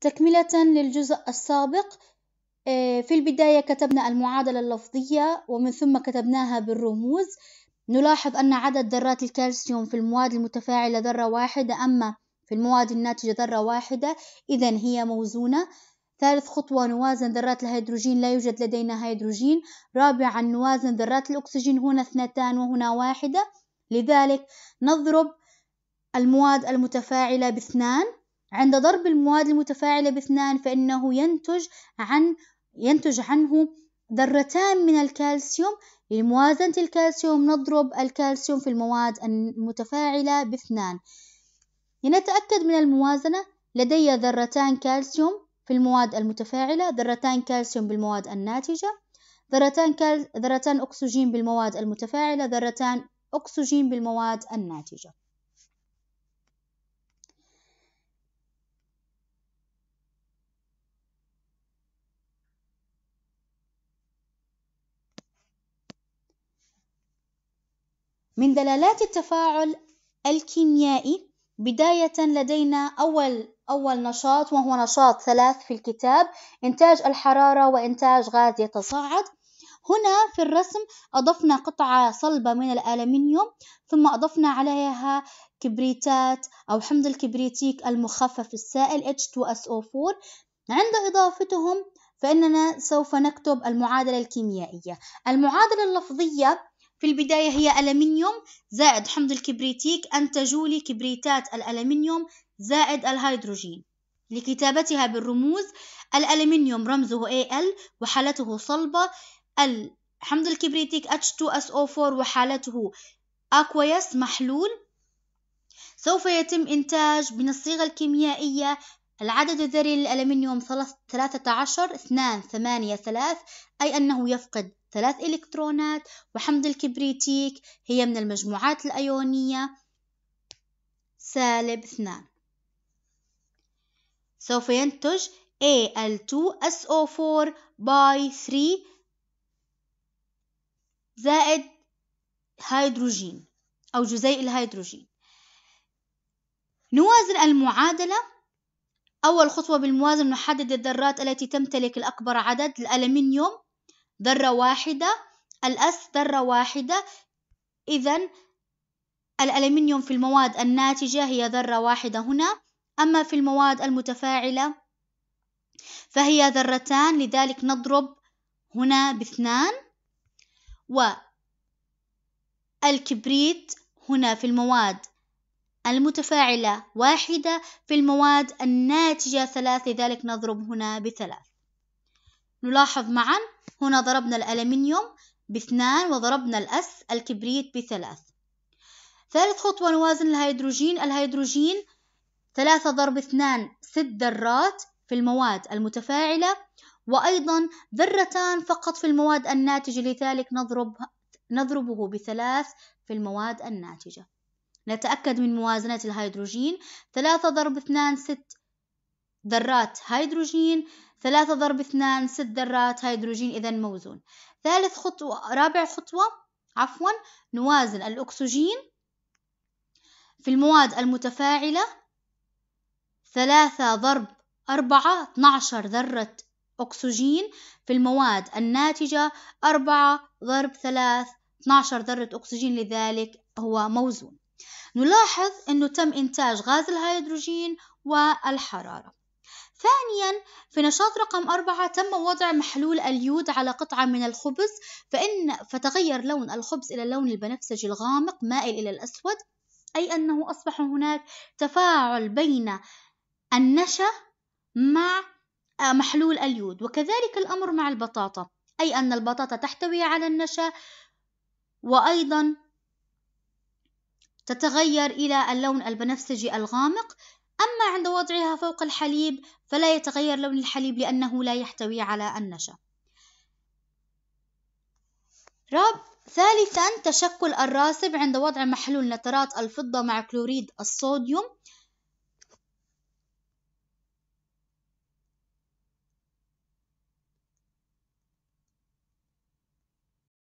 تكملة للجزء السابق آه، في البداية كتبنا المعادلة اللفظية ومن ثم كتبناها بالرموز نلاحظ أن عدد ذرات الكالسيوم في المواد المتفاعلة ذرة واحدة أما في المواد الناتجة ذرة واحدة إذا هي موزونة ثالث خطوة نوازن ذرات الهيدروجين لا يوجد لدينا هيدروجين رابعا نوازن ذرات الأكسجين هنا اثنتان وهنا واحدة لذلك نضرب المواد المتفاعلة باثنان عند ضرب المواد المتفاعلة باثنان فإنه ينتج عن ينتج عنه ذرتان من الكالسيوم لموازنة الكالسيوم نضرب الكالسيوم في المواد المتفاعلة باثنان لنتأكد من الموازنة لدي ذرتان كالسيوم في المواد المتفاعلة ذرتان كالسيوم بالمواد الناتجة ذرتان, كال... ذرتان أكسجين بالمواد المتفاعلة ذرتان أكسجين بالمواد الناتجة من دلالات التفاعل الكيميائي بداية لدينا أول أول نشاط وهو نشاط ثلاث في الكتاب إنتاج الحرارة وإنتاج غاز يتصاعد هنا في الرسم أضفنا قطعة صلبة من الألمنيوم ثم أضفنا عليها كبريتات أو حمض الكبريتيك المخفف السائل H2SO4 عند إضافتهم فإننا سوف نكتب المعادلة الكيميائية المعادلة اللفظية في البداية هي ألمنيوم زائد حمض الكبريتيك أنتجوا لي كبريتات الألمنيوم زائد الهيدروجين لكتابتها بالرموز الألمنيوم رمزه Al وحالته صلبة حمض الكبريتيك H2SO4 وحالته أكويس محلول سوف يتم إنتاج من الصيغة الكيميائية العدد الذري للألمنيوم 13 2 8 3 أي أنه يفقد ثلاث إلكترونات وحمض الكبريتيك هي من المجموعات الأيونية سالب اثنان سوف ينتج Al2SO4 by 3 زائد هيدروجين أو جزيء الهيدروجين نوازن المعادلة أول خطوة بالموازن نحدد الذرات التي تمتلك الأكبر عدد الألمنيوم ذرة واحدة الأس ذرة واحدة إذا الألمنيوم في المواد الناتجة هي ذرة واحدة هنا أما في المواد المتفاعلة فهي ذرتان لذلك نضرب هنا باثنان والكبريت هنا في المواد المتفاعلة واحدة في المواد الناتجة ثلاث لذلك نضرب هنا بثلاث نلاحظ معا هنا ضربنا الألمنيوم باثنان وضربنا الأس الكبريت بثلاث ثالث خطوة نوازن الهيدروجين الهيدروجين ثلاثة ضرب اثنان ست ذرات في المواد المتفاعلة وأيضا ذرتان فقط في المواد الناتجة لذلك نضرب نضربه بثلاث في المواد الناتجة نتأكد من موازنة الهيدروجين ثلاثة ضرب اثنان ست ذرات هيدروجين ثلاثة ضرب اثنان ست ذرات هيدروجين إذا موزون ثالث خطوة رابع خطوة عفوا نوازن الأكسجين في المواد المتفاعلة ثلاثة ضرب أربعة عشر ذرة أكسجين في المواد الناتجة أربعة ضرب ثلاث 12 ذرة أكسجين لذلك هو موزون نلاحظ أنه تم إنتاج غاز الهيدروجين والحرارة ثانيا في نشاط رقم أربعة تم وضع محلول اليود على قطعة من الخبز فإن فتغير لون الخبز إلى اللون البنفسجي الغامق مائل إلى الأسود أي أنه أصبح هناك تفاعل بين النشا مع آه، محلول اليود وكذلك الأمر مع البطاطا أي أن البطاطا تحتوي على النشا وأيضا تتغير إلى اللون البنفسجي الغامق أما عند وضعها فوق الحليب فلا يتغير لون الحليب لأنه لا يحتوي على النشا راب ثالثا تشكل الراسب عند وضع محلول نترات الفضة مع كلوريد الصوديوم